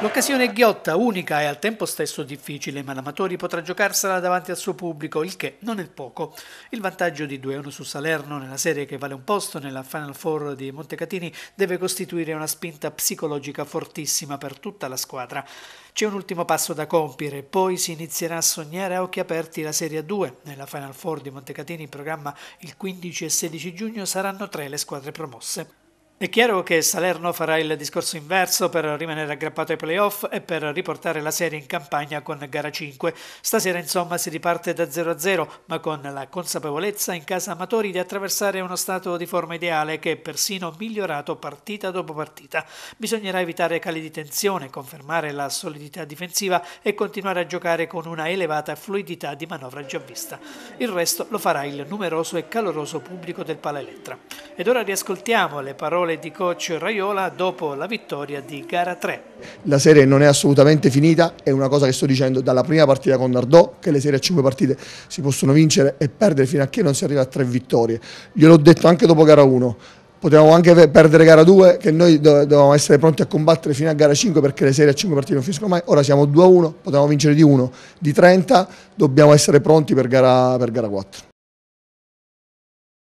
L'occasione è ghiotta, unica e al tempo stesso difficile, ma l'Amatori potrà giocarsela davanti al suo pubblico, il che non è poco. Il vantaggio di 2-1 su Salerno nella serie che vale un posto nella Final Four di Montecatini deve costituire una spinta psicologica fortissima per tutta la squadra. C'è un ultimo passo da compiere, poi si inizierà a sognare a occhi aperti la Serie 2. Nella Final Four di Montecatini in programma il 15 e 16 giugno saranno tre le squadre promosse. È chiaro che Salerno farà il discorso inverso per rimanere aggrappato ai playoff e per riportare la serie in campagna con gara 5. Stasera insomma si riparte da 0 a 0, ma con la consapevolezza in casa amatori di attraversare uno stato di forma ideale che è persino migliorato partita dopo partita. Bisognerà evitare cali di tensione, confermare la solidità difensiva e continuare a giocare con una elevata fluidità di manovra già vista. Il resto lo farà il numeroso e caloroso pubblico del Pala Elettra. Ed ora riascoltiamo le parole parole di coach Raiola dopo la vittoria di gara 3. La serie non è assolutamente finita, è una cosa che sto dicendo dalla prima partita con Nardò, che le serie a 5 partite si possono vincere e perdere fino a che non si arriva a 3 vittorie. Gliel'ho detto anche dopo gara 1, potevamo anche perdere gara 2 che noi dovevamo essere pronti a combattere fino a gara 5 perché le serie a 5 partite non finiscono mai ora siamo 2 1 potevamo vincere di 1 di 30 dobbiamo essere pronti per gara, per gara 4